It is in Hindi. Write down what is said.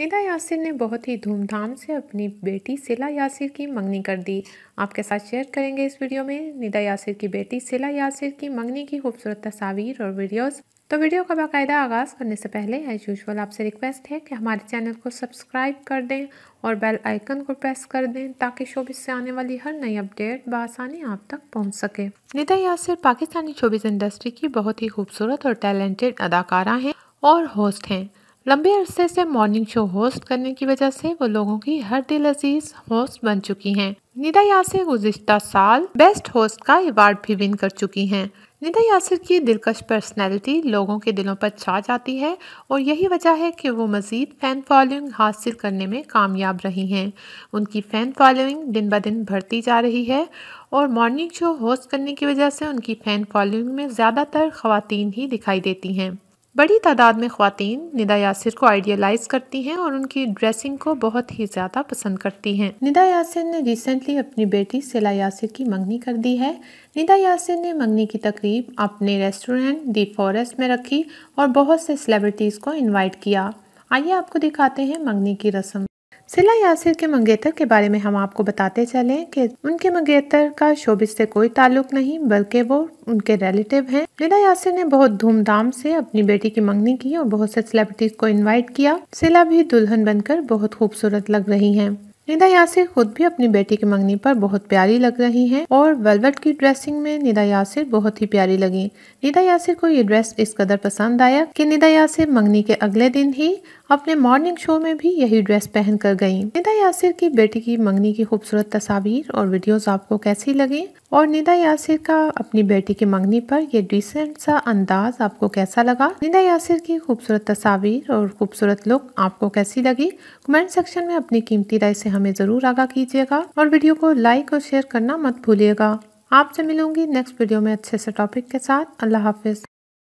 निदा यासिर ने बहुत ही धूमधाम से अपनी बेटी सिला यासिर की मंगनी कर दी आपके साथ शेयर करेंगे इस वीडियो में निदा यासिर की बेटी सिला यासिर की मंगनी की खूबसूरत तस्वीर और वीडियोस तो वीडियो का बाकायदा आगाज़ करने से पहले एज यूजल आपसे रिक्वेस्ट है कि हमारे चैनल को सब्सक्राइब कर दें और बेल आइकन को प्रेस कर दें ताकि शोबिस से आने वाली हर नई अपडेट बसानी आप तक पहुंच सके निदा यासिर पाकिस्तानी शोबिस इंडस्ट्री की बहुत ही खूबसूरत और टैलेंटेड अदाकारा हैं और होस्ट हैं लंबे अरसे से मॉर्निंग शो होस्ट करने की वजह से वो लोगों की हर दिल अजीज होस्ट बन चुकी हैं। निदा यासिर गुजशत साल बेस्ट होस्ट का अवार्ड भी विन कर चुकी हैं। निदा यासिर की दिलकश पर्सनैलिटी लोगों के दिलों पर छा जाती है और यही वजह है कि वो मज़ीद फ़ैन फॉलोइंग हासिल करने में कामयाब रही हैं उनकी फ़ैन फॉलोइंग दिन ब दिन बढ़ती जा रही है और मॉर्निंग शो होस्ट करने की वजह से उनकी फ़ैन फॉलोइंग में ज़्यादातर खातन ही दिखाई देती हैं बड़ी तादाद में ख़वातीन निदा यासिर को आइडियलाइज़ करती हैं और उनकी ड्रेसिंग को बहुत ही ज़्यादा पसंद करती हैं निदा यासिर ने रिसेंटली अपनी बेटी सिला यासिर की मंगनी कर दी है निदा यासिर ने मंगनी की तकरीब अपने रेस्टोरेंट दी फॉरेस्ट में रखी और बहुत से सेलिब्रिटीज़ को इनवाइट किया आइए आपको दिखाते हैं मंगनी की रस्म सिला यासिर के मंगेतर के बारे में हम आपको बताते चलें कि उनके मंगेतर का शोबिस से कोई ताल्लुक नहीं बल्कि वो उनके रिलेटिव हैं सिला यासिर ने बहुत धूमधाम से अपनी बेटी की मंगनी की और बहुत से सेलिब्रिटीज को इनवाइट किया सिला भी दुल्हन बनकर बहुत खूबसूरत लग रही हैं निदा यासिर खुद भी अपनी बेटी की मंगनी पर बहुत प्यारी लग रही हैं और वेलवेट की ड्रेसिंग में निदा यासिर बहुत ही प्यारी लगी निदा यासिर को ये ड्रेस इस कदर पसंद आया कि निदा यासिर मंगनी के अगले दिन ही अपने मॉर्निंग शो में भी यही ड्रेस पहन कर गईं। निदा यासिर की बेटी की मंगनी की खूबसूरत तस्वीर और वीडियोस आपको कैसी लगी और निदा यासिर का अपनी बेटी की मंगनी पर ये डिसेंट सा अंदाज आपको कैसा लगा निदा यासिर की खूबसूरत तस्वीर और खूबसूरत लुक आपको कैसी लगी कमेंट सेक्शन में अपनी कीमती राय से हमें ज़रूर आगा कीजिएगा और वीडियो को लाइक और शेयर करना मत भूलिएगा आपसे मिलूंगी नेक्स्ट वीडियो में अच्छे से टॉपिक के साथ अल्लाह हाफिज़